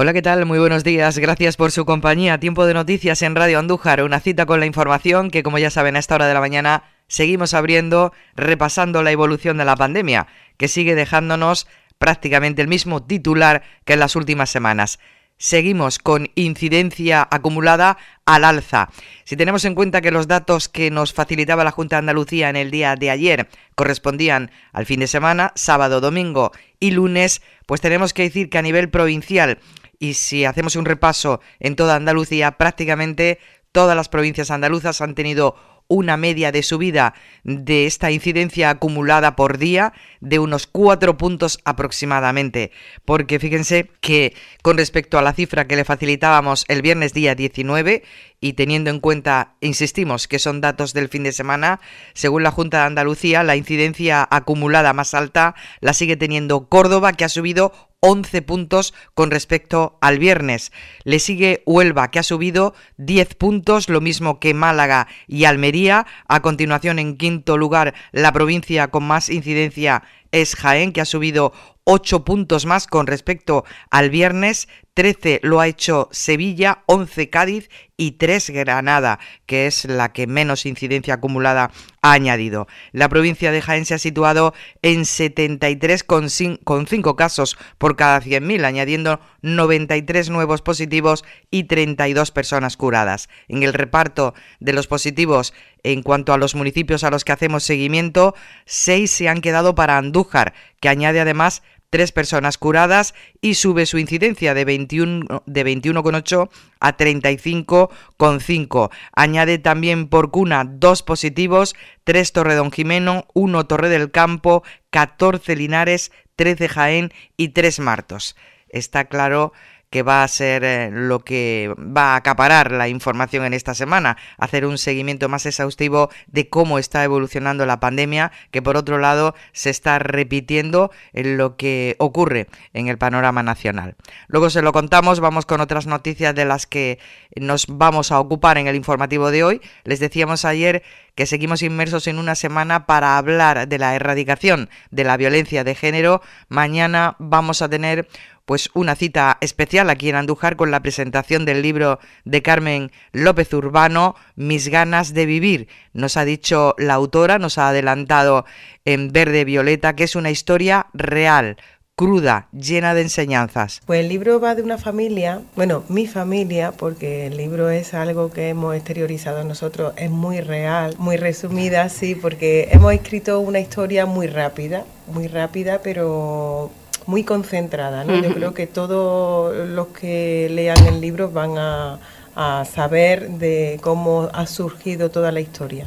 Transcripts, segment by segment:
Hola, ¿qué tal? Muy buenos días. Gracias por su compañía. Tiempo de noticias en Radio Andújar. Una cita con la información que, como ya saben, a esta hora de la mañana seguimos abriendo, repasando la evolución de la pandemia, que sigue dejándonos prácticamente el mismo titular que en las últimas semanas. Seguimos con incidencia acumulada al alza. Si tenemos en cuenta que los datos que nos facilitaba la Junta de Andalucía en el día de ayer correspondían al fin de semana, sábado, domingo y lunes, pues tenemos que decir que a nivel provincial y si hacemos un repaso en toda Andalucía, prácticamente todas las provincias andaluzas han tenido una media de subida de esta incidencia acumulada por día de unos cuatro puntos aproximadamente. Porque fíjense que con respecto a la cifra que le facilitábamos el viernes día 19, y teniendo en cuenta, insistimos, que son datos del fin de semana, según la Junta de Andalucía, la incidencia acumulada más alta la sigue teniendo Córdoba, que ha subido 11 puntos con respecto al viernes. Le sigue Huelva, que ha subido 10 puntos, lo mismo que Málaga y Almería. A continuación, en quinto lugar, la provincia con más incidencia es Jaén, que ha subido 8 puntos más con respecto al viernes. 13 lo ha hecho Sevilla, 11 Cádiz y 3 Granada, que es la que menos incidencia acumulada ha añadido. La provincia de Jaén se ha situado en 73,5 casos por cada 100.000, añadiendo 93 nuevos positivos y 32 personas curadas. En el reparto de los positivos, en cuanto a los municipios a los que hacemos seguimiento, 6 se han quedado para Andújar, que añade además tres personas curadas y sube su incidencia de 21,8 de a 35,5. Añade también por cuna dos positivos, tres Don Jimeno, uno Torre del Campo, 14 Linares, 13 Jaén y tres Martos. Está claro que va a ser eh, lo que va a acaparar la información en esta semana, hacer un seguimiento más exhaustivo de cómo está evolucionando la pandemia, que por otro lado se está repitiendo en lo que ocurre en el panorama nacional. Luego se lo contamos, vamos con otras noticias de las que nos vamos a ocupar en el informativo de hoy. Les decíamos ayer que seguimos inmersos en una semana para hablar de la erradicación de la violencia de género. Mañana vamos a tener pues una cita especial aquí en Andujar con la presentación del libro de Carmen López Urbano, Mis ganas de vivir. Nos ha dicho la autora, nos ha adelantado en verde violeta, que es una historia real, cruda, llena de enseñanzas. Pues el libro va de una familia, bueno, mi familia, porque el libro es algo que hemos exteriorizado nosotros, es muy real, muy resumida, sí, porque hemos escrito una historia muy rápida, muy rápida, pero muy concentrada. ¿no? Yo creo que todos los que lean el libro van a, a saber de cómo ha surgido toda la historia.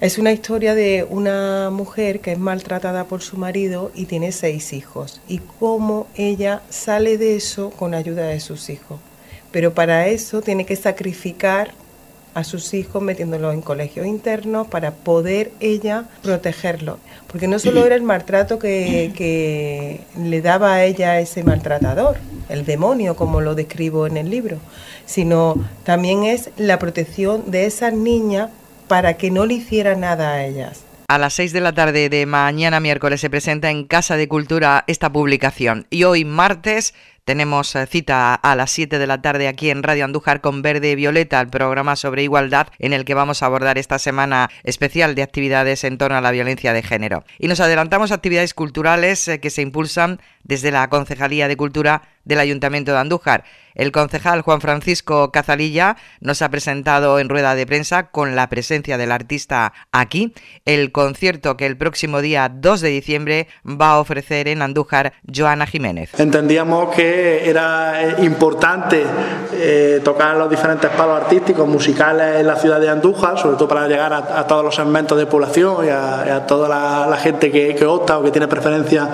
Es una historia de una mujer que es maltratada por su marido y tiene seis hijos y cómo ella sale de eso con ayuda de sus hijos. Pero para eso tiene que sacrificar a sus hijos metiéndolos en colegios internos para poder ella protegerlos. Porque no solo era el maltrato que, le daba a ella ese maltratador, el demonio, como lo describo en el libro, sino también es la protección de esas niñas para que no le hiciera nada a ellas. A las 6 de la tarde de mañana miércoles se presenta en Casa de Cultura esta publicación y hoy martes tenemos eh, cita a las 7 de la tarde aquí en Radio Andújar con Verde y Violeta, el programa sobre igualdad en el que vamos a abordar esta semana especial de actividades en torno a la violencia de género. Y nos adelantamos a actividades culturales eh, que se impulsan desde la Concejalía de Cultura del Ayuntamiento de Andújar. El concejal Juan Francisco Cazalilla nos ha presentado en rueda de prensa con la presencia del artista aquí el concierto que el próximo día 2 de diciembre va a ofrecer en Andújar Joana Jiménez. Entendíamos que era eh, importante eh, tocar los diferentes palos artísticos, musicales en la ciudad de Andújar, sobre todo para llegar a, todos los segmentos de población y a, toda la, gente que, opta o que tiene preferencia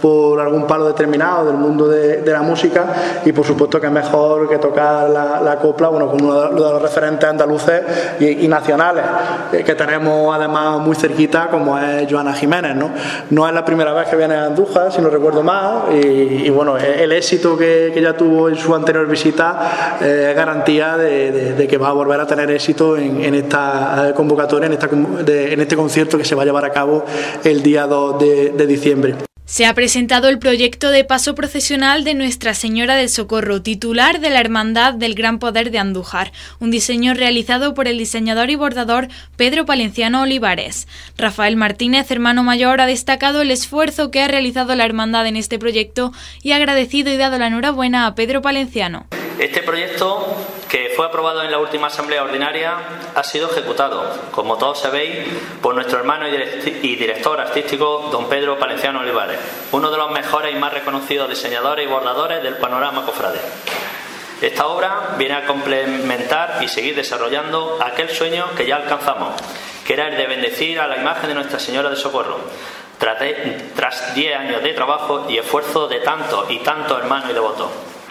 por algún palo determinado del mundo de, la música y por supuesto que es mejor que tocar la, copla, bueno, uno de, los referentes andaluces y, nacionales eh, que tenemos además muy cerquita como es Joana Jiménez, ¿no? No es la primera vez que viene a Andújar, si no recuerdo mal, y, y bueno, el éxito que, ya tuvo en su anterior visita eh, garantía de, que va a volver a tener éxito en, esta eh, convocatoria, en, en este concierto que se va a llevar a cabo el día 2 de diciembre. Se ha presentado el proyecto de paso procesional de Nuestra Señora del Socorro, titular de la Hermandad del Gran Poder de Andújar, un diseño realizado por el diseñador y bordador Pedro Palenciano Olivares. Rafael Martínez, hermano mayor, ha destacado el esfuerzo que ha realizado la Hermandad en este proyecto y ha agradecido y dado la enhorabuena a Pedro Palenciano. Este proyecto que fue aprobado en la última Asamblea Ordinaria, ha sido ejecutado, como todos sabéis, por nuestro hermano y director artístico, don Pedro Palenciano Olivares, uno de los mejores y más reconocidos diseñadores y bordadores del panorama cofrade. Esta obra viene a complementar y seguir desarrollando aquel sueño que ya alcanzamos, que era el de bendecir a la imagen de Nuestra Señora de Socorro. Tras diez años de trabajo y esfuerzo de tantos y tantos hermanos y devotos.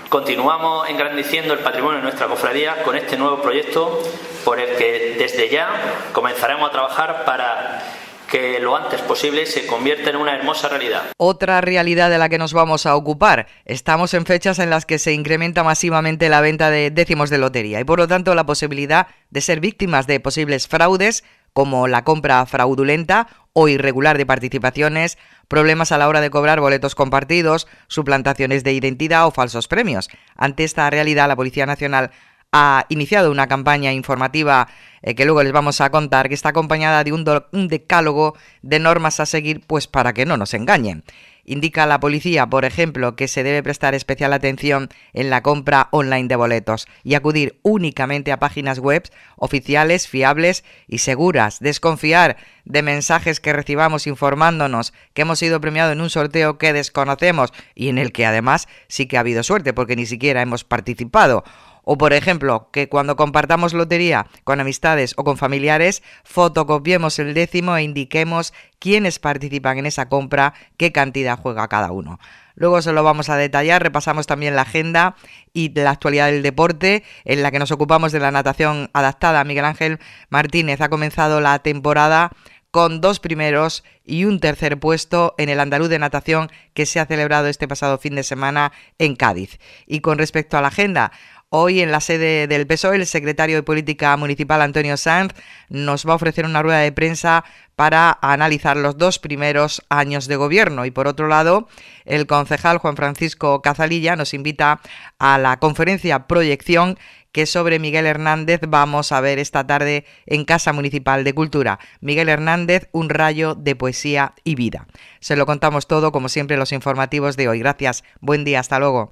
Continuamos engrandeciendo el patrimonio de nuestra cofradía con este nuevo proyecto por el que desde ya comenzaremos a trabajar para que lo antes posible se convierta en una hermosa realidad. Otra realidad de la que nos vamos a ocupar. Estamos en fechas en las que se incrementa masivamente la venta de décimos de lotería y por lo tanto la posibilidad de ser víctimas de posibles fraudes como la compra fraudulenta o irregular de participaciones, problemas a la hora de cobrar boletos compartidos, suplantaciones de identidad o falsos premios. Ante esta realidad, la Policía Nacional ha iniciado una campaña informativa eh, que luego les vamos a contar, que está acompañada de un, un decálogo de normas a seguir, pues para que no nos engañen. Indica a la policía, por ejemplo, que se debe prestar especial atención en la compra online de boletos y acudir únicamente a páginas web oficiales, fiables y seguras. Desconfiar de mensajes que recibamos informándonos que hemos sido premiados en un sorteo que desconocemos y en el que además sí que ha habido suerte porque ni siquiera hemos participado o por ejemplo, que cuando compartamos lotería con amistades o con familiares, fotocopiemos el décimo e indiquemos quiénes participan en esa compra, qué cantidad juega cada uno. Luego se lo vamos a detallar, repasamos también la agenda y la actualidad del deporte, en la que nos ocupamos de la natación adaptada. Miguel Ángel Martínez ha comenzado la temporada con dos primeros y un tercer puesto en el andaluz de natación que se ha celebrado este pasado fin de semana en Cádiz. Y con respecto a la agenda, Hoy en la sede del PSOE, el secretario de Política Municipal, Antonio Sanz, nos va a ofrecer una rueda de prensa para analizar los dos primeros años de gobierno. Y por otro lado, el concejal Juan Francisco Cazalilla nos invita a la conferencia Proyección que sobre Miguel Hernández vamos a ver esta tarde en Casa Municipal de Cultura. Miguel Hernández, un rayo de poesía y vida. Se lo contamos todo, como siempre, en los informativos de hoy. Gracias, buen día, hasta luego.